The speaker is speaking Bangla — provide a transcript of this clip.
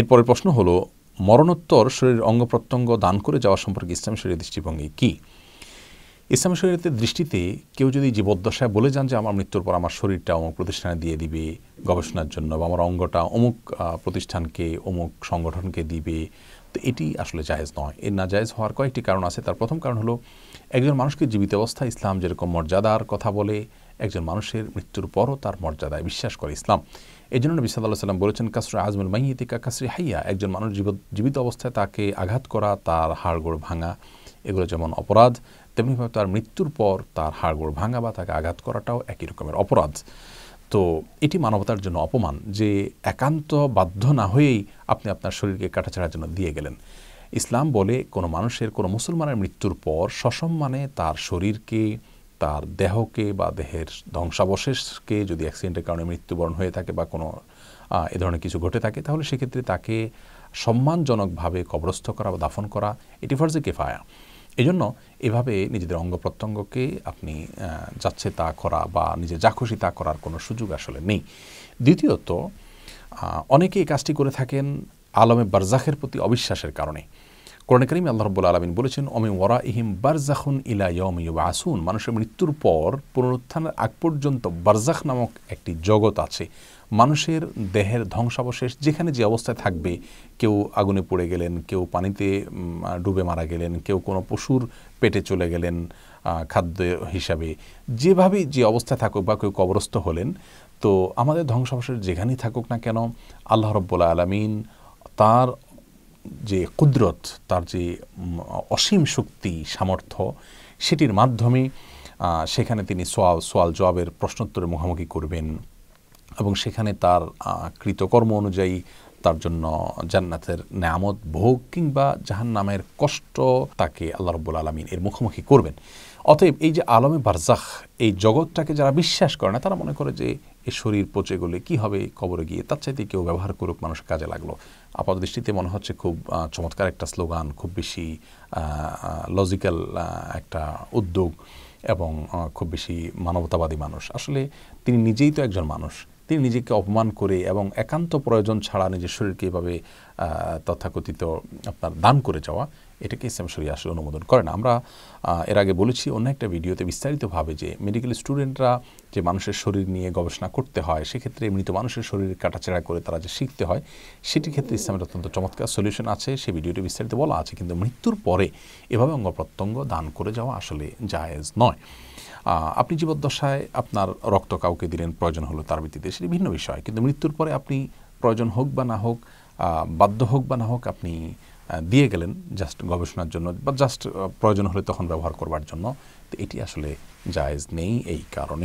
এরপরের প্রশ্ন হলো মরণোত্তর শরীরের অঙ্গ প্রত্যঙ্গ দান করে যাওয়া সম্পর্কে ইসলাম শরীরের দৃষ্টিভঙ্গি কী ইসলাম শরীরের দৃষ্টিতে কেউ যদি জীবদ্দশায় বলে যান যে আমার মৃত্যুর পর আমার শরীরটা অমুক প্রতিষ্ঠানে দিয়ে দিবে গবেষণার জন্য বা আমার অঙ্গটা অমুক প্রতিষ্ঠানকে অমুক সংগঠনকে দিবে তো এটি আসলে জায়েজ নয় এর না জায়েজ হওয়ার কয়েকটি কারণ আছে তার প্রথম কারণ হলো একজন মানুষকে জীবিত অবস্থায় ইসলাম যেরকম মর্যাদার কথা বলে একজন মানুষের মৃত্যুর পরও তার মর্যাদায় বিশ্বাস করে ইসলাম এই জন্য নবী সাল্লাহ সাল্লাম বলেছেন কাসরা আজমুল মাইয়িতিকা কাসরি হাইয়া একজন মানুষ জীবিত অবস্থায় তাকে আঘাত করা তার হাড়গোড় ভাঙা এগুলো যেমন অপরাধ তেমনিভাবে তার মৃত্যুর পর তার হাড়গোড় ভাঙা বা তাকে আঘাত করাটাও একই রকমের অপরাধ তো এটি মানবতার জন্য অপমান যে একান্ত বাধ্য না হয়েই আপনি আপনার শরীরকে কাটাছাড়ার জন্য দিয়ে গেলেন ইসলাম বলে কোনো মানুষের কোনো মুসলমানের মৃত্যুর পর সসম্মানে তার শরীরকে তার দেহকে বা দেহের ধ্বংসাবশেষকে যদি অ্যাক্সিডেন্টের কারণে মৃত্যুবরণ হয়ে থাকে বা কোনো এ ধরনের কিছু ঘটে থাকে তাহলে সেক্ষেত্রে তাকে সম্মানজনকভাবে কবরস্থ করা বা দাফন করা এটি ফার্জে কেফায়া এজন্য এভাবে নিজেদের অঙ্গ প্রত্যঙ্গকে আপনি যাচ্ছে তা করা বা নিজে যা খুশি তা করার কোনো সুযোগ আসলে নেই দ্বিতীয়ত অনেকে এই কাজটি করে থাকেন আলমে বারজাখের প্রতি অবিশ্বাসের কারণে কোরআন করিম আল্লাহ রব্বুল আলমিন বলেছেন অমি ওয়ারা ইহিম বারজাখুন ইলা ইয়ম আসুন মানুষের মৃত্যুর পর পুনরুত্থানের আগ পর্যন্ত বারজাখ নামক একটি জগৎ আছে মানুষের দেহের ধ্বংসাবশেষ যেখানে যে অবস্থায় থাকবে কেউ আগুনে পড়ে গেলেন কেউ পানিতে ডুবে মারা গেলেন কেউ কোনো পশুর পেটে চলে গেলেন খাদ্য হিসাবে যেভাবে যে অবস্থায় থাকুক বা কেউ কবরস্থ হলেন তো আমাদের ধ্বংসাবশেষ যেখানেই থাকুক না কেন আল্লাহ রব্বুল আলমিন তার যে কুদরত তার যে অসীম শক্তি সামর্থ্য সেটির মাধ্যমে সেখানে তিনি সোয়াল সোয়াল জবাবের প্রশ্নোত্তরের মুখোমুখি করবেন এবং সেখানে তার কৃতকর্ম অনুযায়ী তার জন্য জান্নাতের নামত ভোগ কিংবা জাহান নামের কষ্ট তাকে আল্লাহ রব্বুল আলমিন এর মুখোমুখি করবেন অতএব এই যে আলমে বারজাখ এই জগৎটাকে যারা বিশ্বাস করে না তারা মনে করে যে এই শরীর পচে গেলে কী হবে কবরে গিয়ে তার চাইতে কেউ ব্যবহার করুক মানুষ কাজে লাগলো আপাত দৃষ্টিতে মনে হচ্ছে খুব চমৎকার একটা স্লোগান খুব বেশি লজিক্যাল একটা উদ্যোগ এবং খুব বেশি মানবতাবাদী মানুষ আসলে তিনি নিজেই তো একজন মানুষ তিনি নিজেকে অপমান করে এবং একান্ত প্রয়োজন ছাড়া নিজের শরীরকে এভাবে তথাকথিত আপনার দান করে যাওয়া এটাকে ইসলাম শরিয়া আসলে অনুমোদন করে না আমরা এর আগে বলেছি অন্য একটা ভিডিওতে বিস্তারিতভাবে যে মেডিকেল স্টুডেন্টরা যে মানুষের শরীর নিয়ে গবেষণা করতে হয় সেক্ষেত্রে মৃত মানুষের শরীর কাটাছেড়া করে তারা যে শিখতে হয় সেটির ক্ষেত্রে ইসলামের অত্যন্ত চমৎকার সলিউশন আছে সেই ভিডিওটি বিস্তারিত বলা আছে কিন্তু মৃত্যুর পরে এভাবে অঙ্গ প্রত্যঙ্গ দান করে যাওয়া আসলে জায়েজ নয় আপনি জীবদ্দশায় আপনার রক্ত কাউকে দিলেন প্রয়োজন হলো তার ভিত্তিতে সেটি ভিন্ন বিষয় কিন্তু মৃত্যুর পরে আপনি প্রয়োজন হোক বা না হোক বাধ্য হোক বা না হোক আপনি দিয়ে গেলেন জাস্ট গবেষণার জন্য বা জাস্ট প্রয়োজন হলে তখন ব্যবহার করবার জন্য তো এটি আসলে জায়েজ নেই এই কারণে